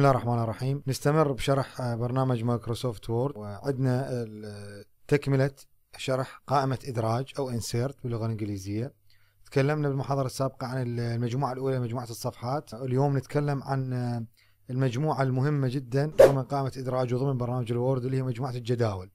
بسم الله الرحمن الرحيم نستمر بشرح آه، برنامج مايكروسوفت وورد وعندنا تكملة شرح قائمة إدراج أو انسيرت باللغة الإنجليزية تكلمنا بالمحاضرة السابقة عن المجموعة الأولى مجموعة الصفحات اليوم نتكلم عن آه، المجموعة المهمة جدا ضمن قائمة إدراج وضمن برنامج الوورد اللي هي مجموعة الجداول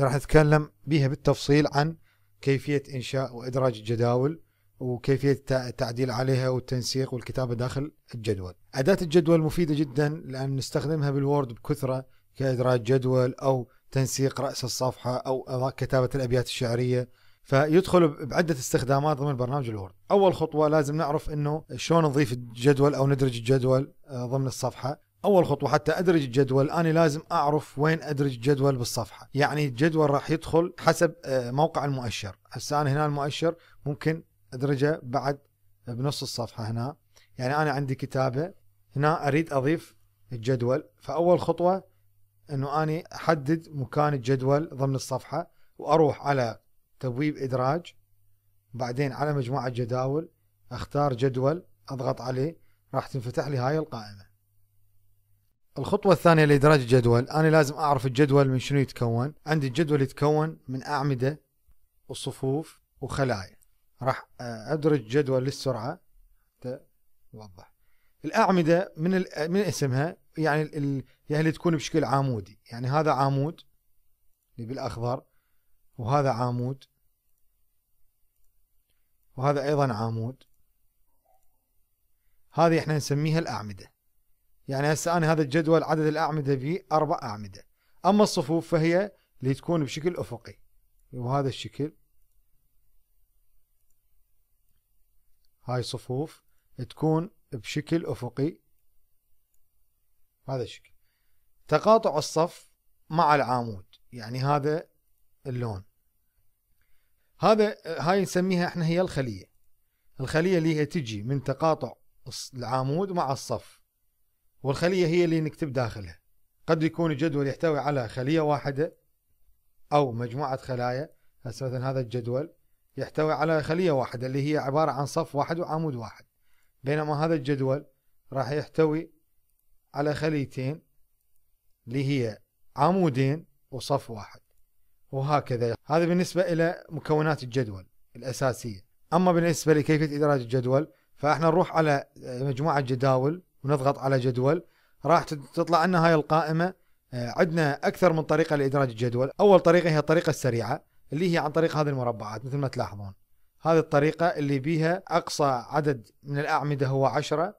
راح نتكلم بها بالتفصيل عن كيفية إنشاء وإدراج الجداول وكيفية التعديل عليها والتنسيق والكتابة داخل الجدول أداة الجدول مفيدة جدا لأن نستخدمها بالوورد بكثرة كإدراج جدول أو تنسيق رأس الصفحة أو كتابة الأبيات الشعرية فيدخل بعدة استخدامات ضمن برنامج الوورد أول خطوة لازم نعرف أنه شلون نضيف الجدول أو ندرج الجدول آه، ضمن الصفحة اول خطوه حتى ادرج الجدول انا لازم اعرف وين ادرج الجدول بالصفحه يعني الجدول راح يدخل حسب آه، موقع المؤشر هسه انا هنا المؤشر ممكن ادرجه بعد بنص الصفحه هنا يعني انا عندي كتابه هنا اريد اضيف الجدول فاول خطوه انه اني احدد مكان الجدول ضمن الصفحه واروح على تبويب ادراج بعدين على مجموعه جداول اختار جدول اضغط عليه راح تنفتح لي هاي القائمه الخطوة الثانية لإدراج الجدول أنا لازم أعرف الجدول من شنو يتكون عندي الجدول يتكون من أعمدة وصفوف وخلايا راح أدرج جدول للسرعة اوضح الأعمدة من من اسمها يعني اللي يعني هي اللي تكون بشكل عمودي يعني هذا عمود اللي بالأخضر وهذا عمود وهذا أيضا عمود هذه احنا نسميها الأعمدة يعني هسه أنا هذا الجدول عدد الأعمدة فيه أربع أعمدة أما الصفوف فهي اللي تكون بشكل أفقي وهذا الشكل هاي صفوف تكون بشكل أفقي هذا الشكل تقاطع الصف مع العامود يعني هذا اللون هذا هاي نسميها احنا هي الخلية الخلية اللي هي تجي من تقاطع العامود مع الصف والخلية هي اللي نكتب داخلها قد يكون الجدول يحتوي على خلية واحدة أو مجموعة خلايا هسه مثلا هذا الجدول يحتوي على خلية واحدة اللي هي عبارة عن صف واحد وعمود واحد بينما هذا الجدول راح يحتوي على خليتين اللي هي عمودين وصف واحد وهكذا هذا بالنسبة إلى مكونات الجدول الأساسية أما بالنسبة لكيفية إدراج الجدول فإحنا نروح على مجموعة جداول ونضغط على جدول راح تطلع لنا هاي القائمة آه، عندنا أكثر من طريقة لإدراج الجدول أول طريقة هي الطريقة السريعة اللي هي عن طريق هذه المربعات مثل ما تلاحظون هذه الطريقة اللي بيها أقصى عدد من الأعمدة هو عشرة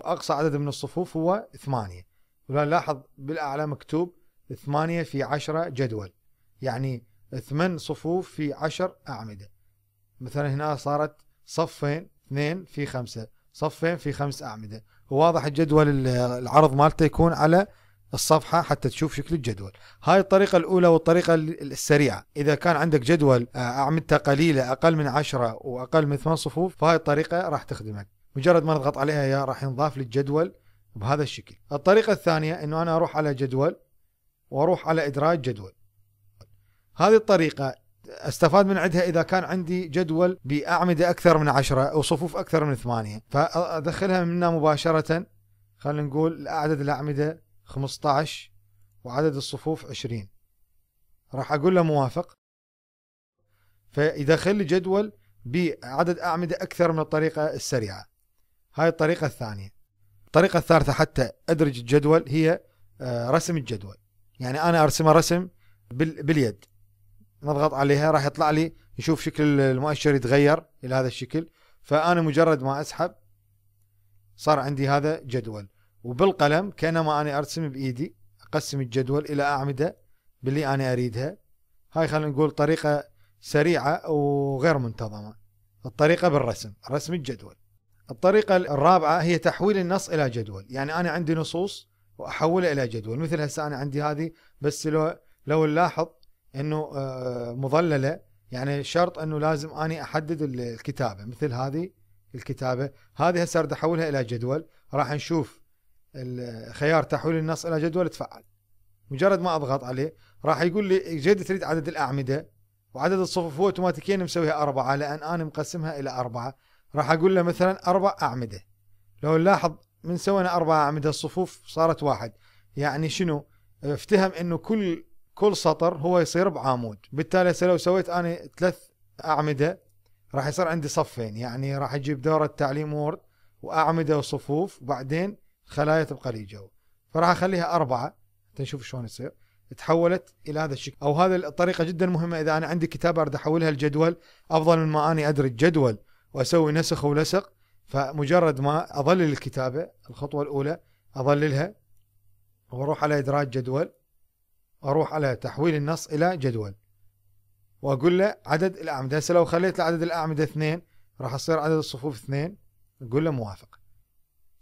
وأقصى عدد من الصفوف هو ثمانية ونلاحظ بالأعلى مكتوب ثمانية في عشرة جدول يعني ثمان صفوف في عشر أعمدة مثلا هنا صارت صفين اثنين في خمسة صفين في خمس أعمدة وواضح الجدول العرض مالته يكون على الصفحه حتى تشوف شكل الجدول هاي الطريقه الاولى والطريقه السريعه اذا كان عندك جدول آه، اعمدته قليله اقل من 10 واقل من 8 صفوف فهاي الطريقه راح تخدمك مجرد ما نضغط عليها يا راح ينضاف للجدول بهذا الشكل الطريقه الثانيه انه انا اروح على جدول واروح على ادراج جدول هذه الطريقه استفاد من عندها اذا كان عندي جدول باعمده اكثر من عشرة وصفوف اكثر من ثمانية فادخلها منها مباشره خلينا نقول عدد الاعمده 15 وعدد الصفوف 20 راح اقول له موافق فيدخل لي جدول بعدد اعمده اكثر من الطريقه السريعه هاي الطريقه الثانيه الطريقه الثالثه حتى ادرج الجدول هي آه، رسم الجدول يعني انا ارسمه رسم باليد نضغط عليها راح يطلع لي يشوف شكل المؤشر يتغير الى هذا الشكل فانا مجرد ما اسحب صار عندي هذا جدول وبالقلم كأنما أنا أرسم بإيدي أقسم الجدول إلى أعمدة باللي أنا أريدها هاي خلينا نقول طريقة سريعة وغير منتظمة الطريقة بالرسم رسم الجدول الطريقة الرابعة هي تحويل النص إلى جدول يعني أنا عندي نصوص وأحولها إلى جدول مثل هسه أنا عندي هذه بس لو لو نلاحظ أنه آه، مظللة يعني شرط أنه لازم أني أحدد الكتابة مثل هذه الكتابة هذه هسه أحولها إلى جدول راح نشوف خيار تحويل النص الى جدول تفعل مجرد ما اضغط عليه راح يقول لي جيد تريد عدد الاعمده وعدد الصفوف هو اوتوماتيكيا مسويها اربعه لان انا مقسمها الى اربعه راح اقول له مثلا اربع اعمده لو نلاحظ من سوينا اربع اعمده الصفوف صارت واحد يعني شنو افتهم انه كل كل سطر هو يصير بعمود بالتالي هسه لو سويت انا ثلاث اعمده راح يصير عندي صفين يعني راح اجيب دوره تعليم وورد واعمده وصفوف وبعدين خلايا تبقى لي جو فراح اخليها اربعه تنشوف شلون يصير تحولت الى هذا الشكل او هذه الطريقه جدا مهمه اذا انا عندي كتابه اريد احولها لجدول افضل من ما اني ادري الجدول واسوي نسخ ولصق فمجرد ما اظلل الكتابه الخطوه الاولى اظللها واروح على ادراج جدول واروح على تحويل النص الى جدول واقول له عدد الاعمده هسه لو خليت عدد الاعمده اثنين راح يصير عدد الصفوف اثنين اقول له موافق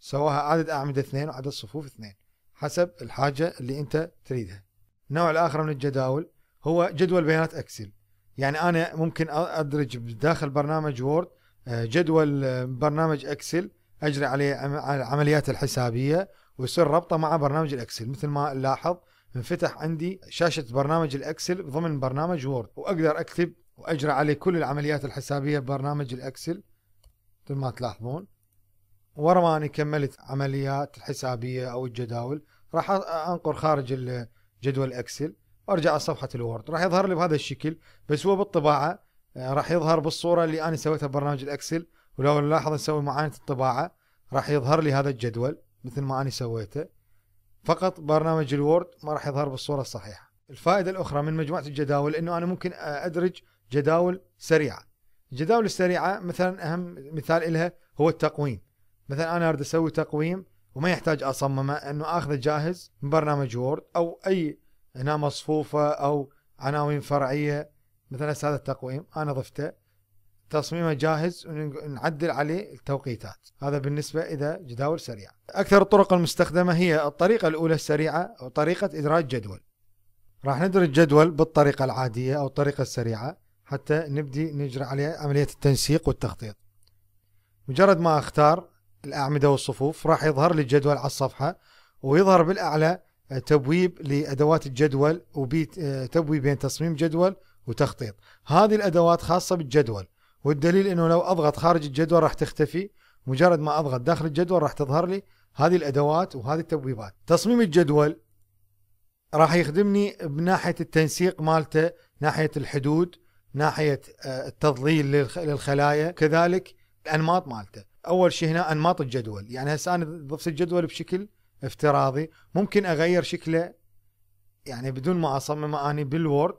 سواها عدد أعمدة اثنين وعدد صفوف اثنين حسب الحاجة اللي أنت تريدها النوع الآخر من الجداول هو جدول بيانات أكسل يعني أنا ممكن أدرج داخل برنامج وورد آه، جدول آه، برنامج أكسل أجري عليه العمليات الحسابية ويصير ربطه مع برنامج الأكسل مثل ما نلاحظ انفتح عندي شاشة برنامج الأكسل ضمن برنامج وورد وأقدر أكتب وأجري عليه كل العمليات الحسابية ببرنامج الأكسل مثل ما تلاحظون ورا ما اني كملت عمليات الحسابية أو الجداول راح أنقر خارج جدول اكسل وارجع على صفحه الوورد راح يظهر لي بهذا الشكل بس هو بالطباعه آه، راح يظهر بالصوره اللي انا سويتها ببرنامج الاكسل ولو نلاحظ نسوي معاينه الطباعه راح يظهر لي هذا الجدول مثل ما انا سويته فقط برنامج الوورد ما راح يظهر بالصوره الصحيحه الفائده الاخرى من مجموعه الجداول انه انا ممكن ادرج جداول سريعه الجداول السريعه مثلا اهم مثال لها هو التقويم مثلا انا اريد اسوي تقويم وما يحتاج اصممه انه اخذه جاهز من برنامج وورد او اي هنا مصفوفه او عناوين فرعيه مثلا هذا التقويم انا ضفته تصميمه جاهز ونعدل عليه التوقيتات هذا بالنسبة إذا جداول سريعة أكثر الطرق المستخدمة هي الطريقة الأولى السريعة أو طريقة إدراج جدول راح ندرج جدول بالطريقة العادية أو الطريقة السريعة حتى نبدي نجري عليه عملية التنسيق والتخطيط مجرد ما أختار الأعمدة والصفوف راح يظهر لي الجدول على الصفحة ويظهر بالأعلى آه، تبويب لأدوات الجدول وتبويب آه، بين يعني تصميم جدول وتخطيط هذه الأدوات خاصة بالجدول والدليل أنه لو أضغط خارج الجدول راح تختفي مجرد ما أضغط داخل الجدول راح تظهر لي هذه الأدوات وهذه التبويبات تصميم الجدول راح يخدمني بناحية التنسيق مالته ناحية الحدود ناحية آه، التضليل للخلايا كذلك الأنماط مالته اول شيء هنا انماط الجدول يعني هسه انا ضفت الجدول بشكل افتراضي ممكن اغير شكله يعني بدون ما اصممه اني بالوورد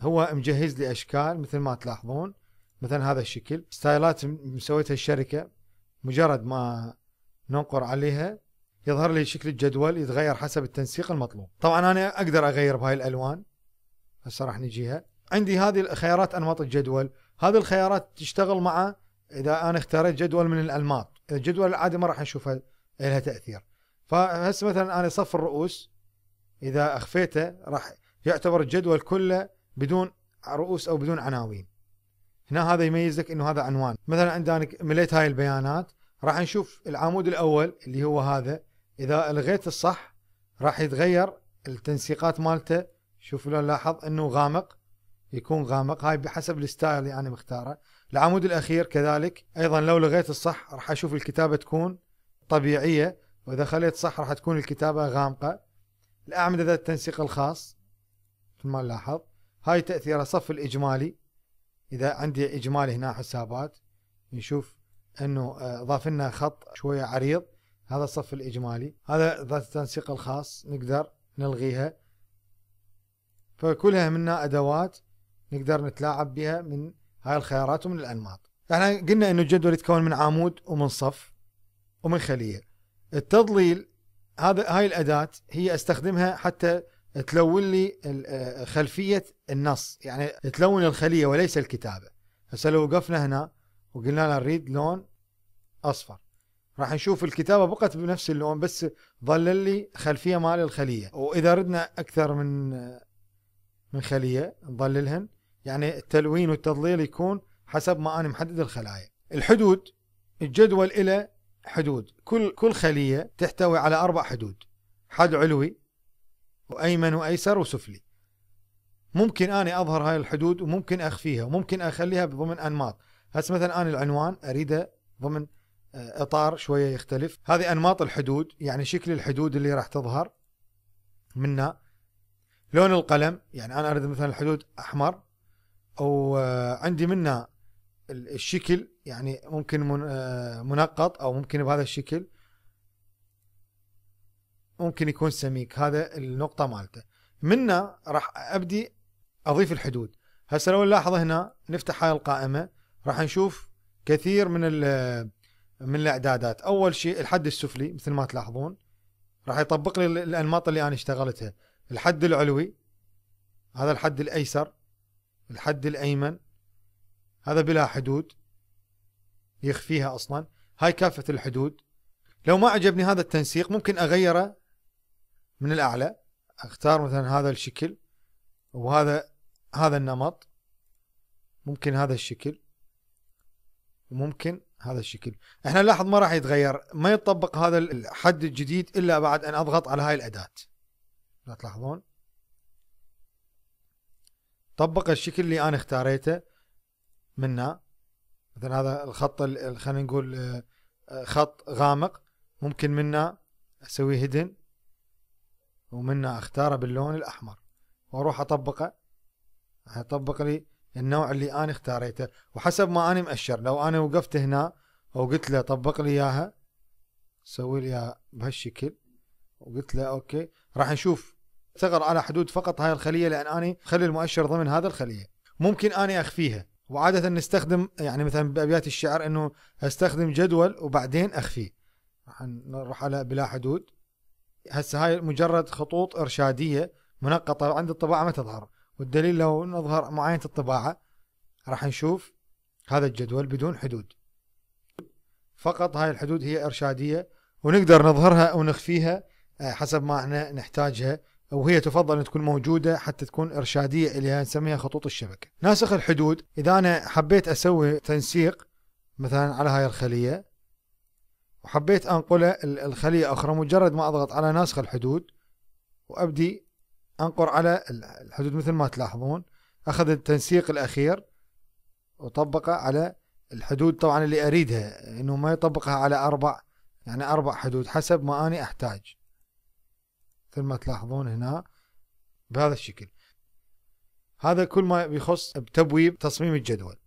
هو مجهز لي اشكال مثل ما تلاحظون مثلا هذا الشكل ستايلات مسويتها الشركه مجرد ما ننقر عليها يظهر لي شكل الجدول يتغير حسب التنسيق المطلوب طبعا انا اقدر اغير بهاي الالوان هسه راح نجيها عندي هذه الخيارات انماط الجدول هذه الخيارات تشتغل مع اذا انا اختاريت جدول من الانماط الجدول العادي ما راح نشوفه لها تاثير فهسه مثلا انا صف الرؤوس اذا اخفيته راح يعتبر الجدول كله بدون رؤوس او بدون عناوين هنا هذا يميزك انه هذا عنوان مثلا عندنا مليت هاي البيانات راح نشوف العمود الاول اللي هو هذا اذا الغيت الصح راح يتغير التنسيقات مالته شوف لو نلاحظ انه غامق يكون غامق هاي بحسب الستايل اللي انا مختاره العمود الاخير كذلك ايضا لو لغيت الصح راح اشوف الكتابه تكون طبيعيه واذا خليت صح راح تكون الكتابه غامقه الاعمده ذات التنسيق الخاص مثل ما نلاحظ هاي تاثيرها صف الاجمالي اذا عندي اجمالي هنا حسابات نشوف انه آه، ضاف لنا خط شويه عريض هذا الصف الاجمالي هذا ذات التنسيق الخاص نقدر نلغيها فكلها منا ادوات نقدر نتلاعب بها من هاي الخيارات ومن الانماط احنا قلنا انه الجدول يتكون من عمود ومن صف ومن خليه التضليل هذا هاي الاداه هي استخدمها حتى تلون لي آه، خلفيه النص يعني تلون الخليه وليس الكتابه هسه لو وقفنا هنا وقلنا له نريد لون اصفر راح نشوف الكتابه بقت بنفس اللون بس ظل لي خلفيه مال الخليه واذا ردنا اكثر من آه، من خليه نظللهن يعني التلوين والتضليل يكون حسب ما أنا محدد الخلايا الحدود الجدول إلى حدود كل كل خلية تحتوي على أربع حدود حد علوي وأيمن وأيسر وسفلي ممكن اني أظهر هاي الحدود وممكن أخفيها وممكن أخليها ضمن أنماط هسه مثلا أنا العنوان أريده ضمن آه، إطار شوية يختلف هذه أنماط الحدود يعني شكل الحدود اللي راح تظهر منها لون القلم يعني أنا أريد مثلا الحدود أحمر وعندي آه، منه الشكل يعني ممكن آه، منقط او ممكن بهذا الشكل ممكن يكون سميك هذا النقطه مالته منه راح ابدي اضيف الحدود هسه لو نلاحظ هنا نفتح هاي القائمه راح نشوف كثير من من الاعدادات اول شيء الحد السفلي مثل ما تلاحظون راح يطبق لي الانماط اللي انا اشتغلتها الحد العلوي هذا الحد الايسر الحد الأيمن هذا بلا حدود يخفيها أصلا هاي كافة الحدود لو ما عجبني هذا التنسيق ممكن أغيره من الأعلى أختار مثلا هذا الشكل وهذا هذا النمط ممكن هذا الشكل وممكن هذا الشكل احنا نلاحظ ما راح يتغير ما يتطبق هذا الحد الجديد الا بعد ان اضغط على هاي الاداه لا تلاحظون طبق الشكل اللي انا اختاريته منه مثلا هذا الخط خلينا نقول آه، خط غامق ممكن منه اسوي هيدن ومنه اختاره باللون الاحمر واروح اطبقه اطبق لي النوع اللي انا اختاريته وحسب ما انا مأشر لو انا وقفت هنا وقلت له طبق لي اياها سوي لي اياها بهالشكل وقلت له اوكي راح نشوف ثغر على حدود فقط هاي الخليه لان اني خلي المؤشر ضمن هذا الخليه ممكن اني اخفيها وعاده نستخدم يعني مثلا بابيات الشعر انه استخدم جدول وبعدين اخفيه راح نروح على بلا حدود هسه هاي مجرد خطوط ارشاديه منقطه عند الطباعه ما تظهر والدليل لو نظهر معاينه الطباعه راح نشوف هذا الجدول بدون حدود فقط هاي الحدود هي ارشاديه ونقدر نظهرها او نخفيها آه، حسب ما احنا نحتاجها وهي تفضل ان تكون موجوده حتى تكون ارشاديه اللي نسميها خطوط الشبكه. ناسخ الحدود اذا انا حبيت اسوي تنسيق مثلا على هاي الخليه وحبيت انقله الخليه اخرى مجرد ما اضغط على ناسخ الحدود وابدي انقر على الحدود مثل ما تلاحظون اخذ التنسيق الاخير وطبقه على الحدود طبعا اللي اريدها انه ما يطبقها على اربع يعني اربع حدود حسب ما اني احتاج. مثل ما تلاحظون هنا بهذا الشكل هذا كل ما يخص بتبويب تصميم الجدول